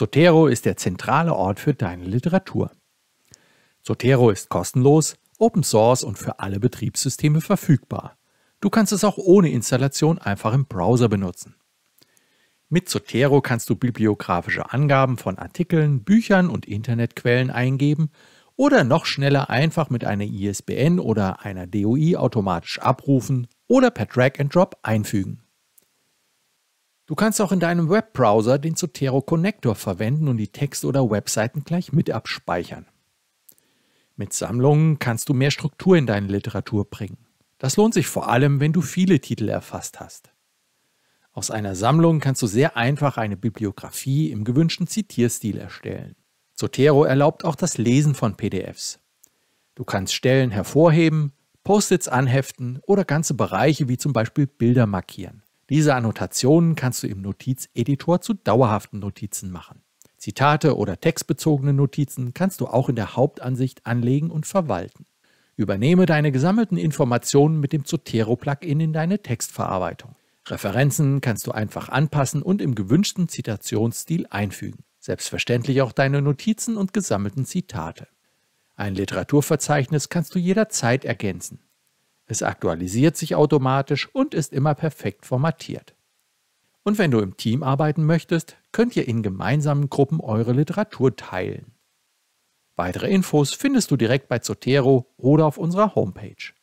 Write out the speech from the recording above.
Zotero ist der zentrale Ort für deine Literatur. Zotero ist kostenlos, Open Source und für alle Betriebssysteme verfügbar. Du kannst es auch ohne Installation einfach im Browser benutzen. Mit Zotero kannst du bibliografische Angaben von Artikeln, Büchern und Internetquellen eingeben oder noch schneller einfach mit einer ISBN oder einer DOI automatisch abrufen oder per Drag and Drop einfügen. Du kannst auch in deinem Webbrowser den Zotero Connector verwenden und die Texte oder Webseiten gleich mit abspeichern. Mit Sammlungen kannst du mehr Struktur in deine Literatur bringen. Das lohnt sich vor allem, wenn du viele Titel erfasst hast. Aus einer Sammlung kannst du sehr einfach eine Bibliografie im gewünschten Zitierstil erstellen. Zotero erlaubt auch das Lesen von PDFs. Du kannst Stellen hervorheben, Post-its anheften oder ganze Bereiche wie zum Beispiel Bilder markieren. Diese Annotationen kannst du im Notizeditor zu dauerhaften Notizen machen. Zitate oder textbezogene Notizen kannst du auch in der Hauptansicht anlegen und verwalten. Übernehme deine gesammelten Informationen mit dem Zotero-Plugin in deine Textverarbeitung. Referenzen kannst du einfach anpassen und im gewünschten Zitationsstil einfügen. Selbstverständlich auch deine Notizen und gesammelten Zitate. Ein Literaturverzeichnis kannst du jederzeit ergänzen. Es aktualisiert sich automatisch und ist immer perfekt formatiert. Und wenn du im Team arbeiten möchtest, könnt ihr in gemeinsamen Gruppen eure Literatur teilen. Weitere Infos findest du direkt bei Zotero oder auf unserer Homepage.